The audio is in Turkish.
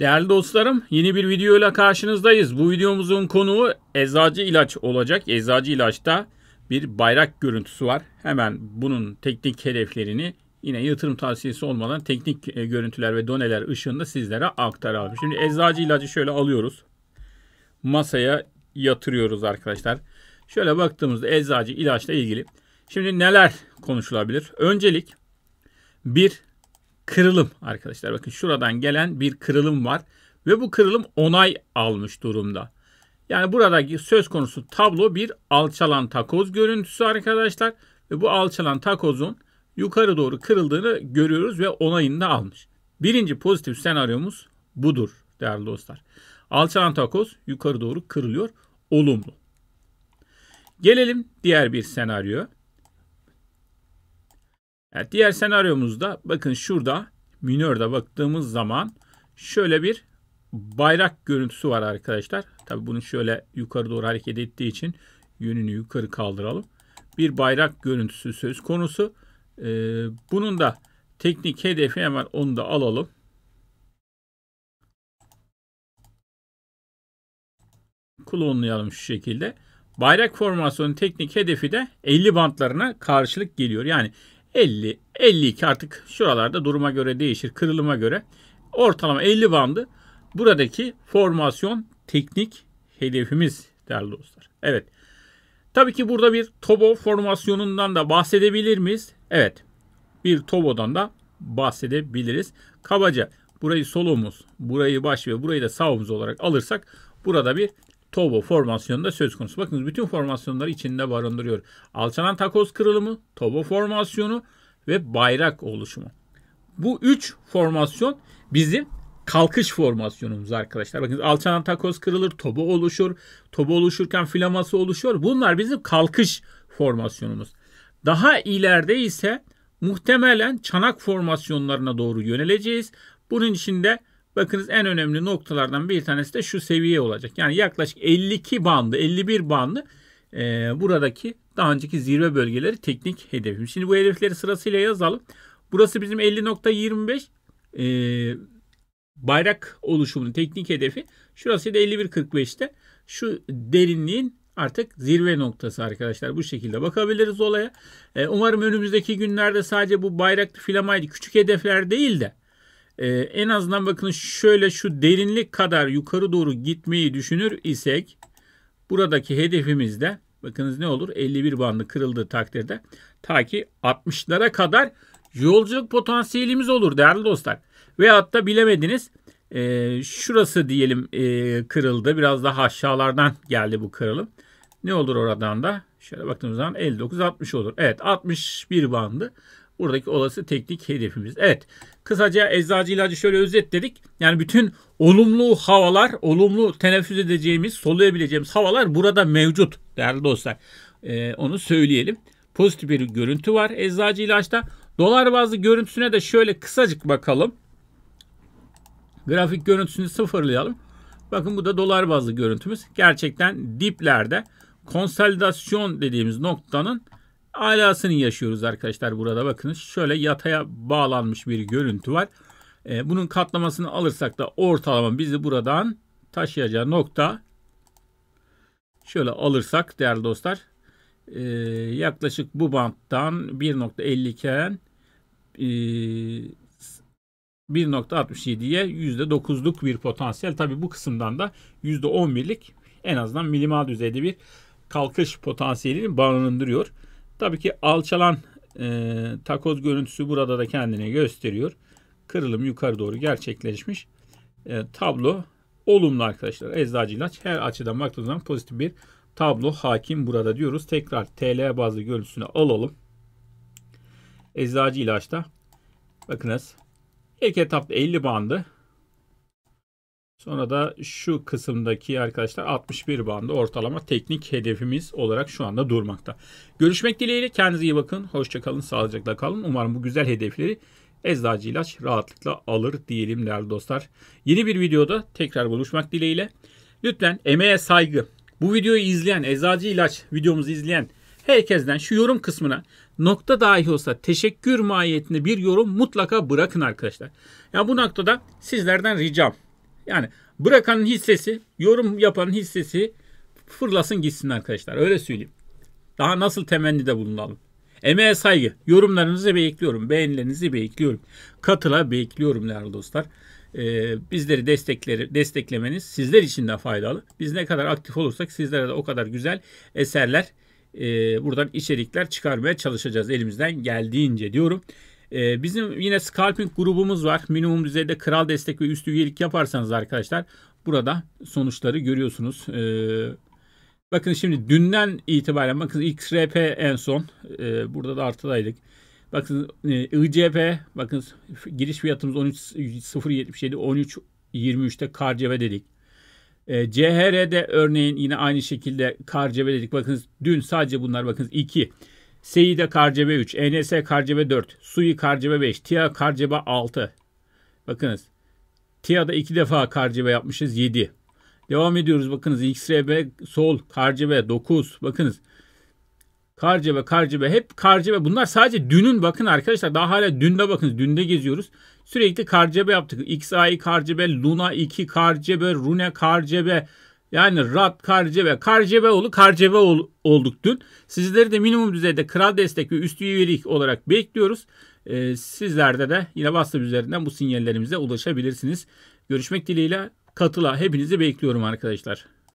Değerli dostlarım yeni bir video ile karşınızdayız. Bu videomuzun konuğu eczacı ilaç olacak. Eczacı ilaçta bir bayrak görüntüsü var. Hemen bunun teknik hedeflerini yine yatırım tavsiyesi olmadan teknik e, görüntüler ve doneler ışığında sizlere aktaralım. Şimdi eczacı ilacı şöyle alıyoruz. Masaya yatırıyoruz arkadaşlar. Şöyle baktığımızda eczacı ilaçla ilgili. Şimdi neler konuşulabilir? Öncelik bir kırılım arkadaşlar. Bakın şuradan gelen bir kırılım var ve bu kırılım onay almış durumda. Yani buradaki söz konusu tablo bir alçalan takoz görüntüsü arkadaşlar. Ve bu alçalan takozun yukarı doğru kırıldığını görüyoruz ve onayını da almış. Birinci pozitif senaryomuz budur değerli dostlar. Alçalan takoz yukarı doğru kırılıyor. Olumlu. Gelelim diğer bir senaryo. Evet, diğer senaryomuzda bakın şurada minörde baktığımız zaman şöyle bir bayrak görüntüsü var arkadaşlar. Tabi bunu şöyle yukarı doğru hareket ettiği için yönünü yukarı kaldıralım. Bir bayrak görüntüsü söz konusu. Ee, bunun da teknik hedefi hemen onu da alalım. Klonlayalım şu şekilde. Bayrak formasyonun teknik hedefi de 50 bantlarına karşılık geliyor. Yani 50, 52 artık şuralarda duruma göre değişir, kırılıma göre. Ortalama 50 bandı. Buradaki formasyon teknik hedefimiz değerli dostlar. Evet. Tabii ki burada bir Tobo formasyonundan da bahsedebilir miyiz? Evet. Bir Tobo'dan da bahsedebiliriz. Kabaca burayı solumuz, burayı baş ve burayı da sağımız olarak alırsak burada bir Tovo formasyonunda söz konusu. Bakınız bütün formasyonları içinde barındırıyor. Alçalan takoz kırılımı, Tobo formasyonu ve bayrak oluşumu. Bu üç formasyon bizim kalkış formasyonumuz arkadaşlar. Bakın alçalan takoz kırılır, Tobo oluşur. Tobo oluşurken filaması oluşuyor. Bunlar bizim kalkış formasyonumuz. Daha ileride ise muhtemelen çanak formasyonlarına doğru yöneleceğiz. Bunun içinde Bakınız en önemli noktalardan bir tanesi de şu seviye olacak. Yani yaklaşık 52 bandı, 51 bandı e, buradaki daha önceki zirve bölgeleri teknik hedefim. Şimdi bu hedefleri sırasıyla yazalım. Burası bizim 50.25 e, bayrak oluşumunun teknik hedefi. Şurası da 51.45'te. Şu derinliğin artık zirve noktası arkadaşlar. Bu şekilde bakabiliriz olaya. E, umarım önümüzdeki günlerde sadece bu bayraklı filamaydı küçük hedefler değil de ee, en azından bakın şöyle şu derinlik kadar yukarı doğru gitmeyi düşünür isek buradaki hedefimiz de bakınız ne olur 51 bandı kırıldığı takdirde ta ki 60'lara kadar yolculuk potansiyelimiz olur değerli dostlar. Veyahut da bilemediniz e, şurası diyelim e, kırıldı biraz daha aşağılardan geldi bu kırılım. Ne olur oradan da şöyle baktığımız zaman 59-60 olur. Evet 61 bandı buradaki olası teknik hedefimiz. Evet kısaca eczacı ilacı şöyle özetledik. Yani bütün olumlu havalar, olumlu teneffüs edeceğimiz, soluyabileceğimiz havalar burada mevcut değerli dostlar. Ee, onu söyleyelim. Pozitif bir görüntü var eczacı ilaçta. Dolar bazlı görüntüsüne de şöyle kısacık bakalım. Grafik görüntüsünü sıfırlayalım. Bakın bu da dolar bazlı görüntümüz. Gerçekten diplerde konsolidasyon dediğimiz noktanın alasını yaşıyoruz arkadaşlar burada bakınız. Şöyle yataya bağlanmış bir görüntü var. E, bunun katlamasını alırsak da ortalama bizi buradan taşıyacağı nokta şöyle alırsak değerli dostlar e, yaklaşık bu banttan 1.50 iken e, 1.67'ye %9'luk bir potansiyel. Tabi bu kısımdan da %11'lik en azından minimal düzeyde bir kalkış potansiyelini barındırıyor. Tabii ki alçalan e, takoz görüntüsü burada da kendini gösteriyor. Kırılım yukarı doğru gerçekleşmiş. E, tablo olumlu arkadaşlar. Eczacı ilaç her açıdan baktığımız zaman pozitif bir tablo hakim burada diyoruz. Tekrar TL bazlı görüntüsünü alalım. Eczacı ilaçta bakınız ilk etapta 50 bandı Sonra da şu kısımdaki arkadaşlar 61 bandı ortalama teknik hedefimiz olarak şu anda durmakta. Görüşmek dileğiyle kendinize iyi bakın. Hoşçakalın, sağlıcakla kalın. Umarım bu güzel hedefleri eczacı ilaç rahatlıkla alır diyelim değerli dostlar. Yeni bir videoda tekrar buluşmak dileğiyle. Lütfen emeğe saygı. Bu videoyu izleyen, eczacı ilaç videomuzu izleyen herkesten şu yorum kısmına nokta dahi olsa teşekkür mahiyetinde bir yorum mutlaka bırakın arkadaşlar. Ya bu noktada sizlerden ricam yani bırakanın hissesi, yorum yapanın hissesi fırlasın gitsin arkadaşlar. Öyle söyleyeyim. Daha nasıl de bulunalım? Emeğe saygı. Yorumlarınızı bekliyorum. Beğenilerinizi bekliyorum. Katıla bekliyorum değerli dostlar. Ee, bizleri destekleri, desteklemeniz sizler için de faydalı. Biz ne kadar aktif olursak sizlere de o kadar güzel eserler, e, buradan içerikler çıkarmaya çalışacağız elimizden geldiğince diyorum. Ee, bizim yine scalping grubumuz var. Minimum düzeyde kral destek ve üstü üyelik yaparsanız arkadaşlar burada sonuçları görüyorsunuz. Ee, bakın şimdi dünden itibaren bakın XRP en son ee, burada da artıdaydık. Bakın e, ICP bakın giriş fiyatımız 13.077 13.23'te KCB dedik. E, CHR'de örneğin yine aynı şekilde KCB dedik. Bakın dün sadece bunlar bakın 2. Seyide Karcebe 3, ENS Karcebe 4, Sui Karcebe 5, Tia Karcebe 6. Bakınız TİA'da 2 defa Karcebe yapmışız 7. Devam ediyoruz bakınız XRB Sol, Karcebe 9. Bakınız Karcebe, Karcebe hep Karcebe. Bunlar sadece dünün bakın arkadaşlar daha hala dünde bakınız dünde geziyoruz. Sürekli Karcebe yaptık. XAI Karcebe, Luna 2 Karcebe, Rune Karcebe, yani Rad, Karceve, Karceveoğlu, Karceve olduk dün. Sizleri de minimum düzeyde kral destek ve üstü üyelik olarak bekliyoruz. Ee, sizlerde de yine WhatsApp üzerinden bu sinyallerimize ulaşabilirsiniz. Görüşmek dileğiyle katıla hepinizi bekliyorum arkadaşlar.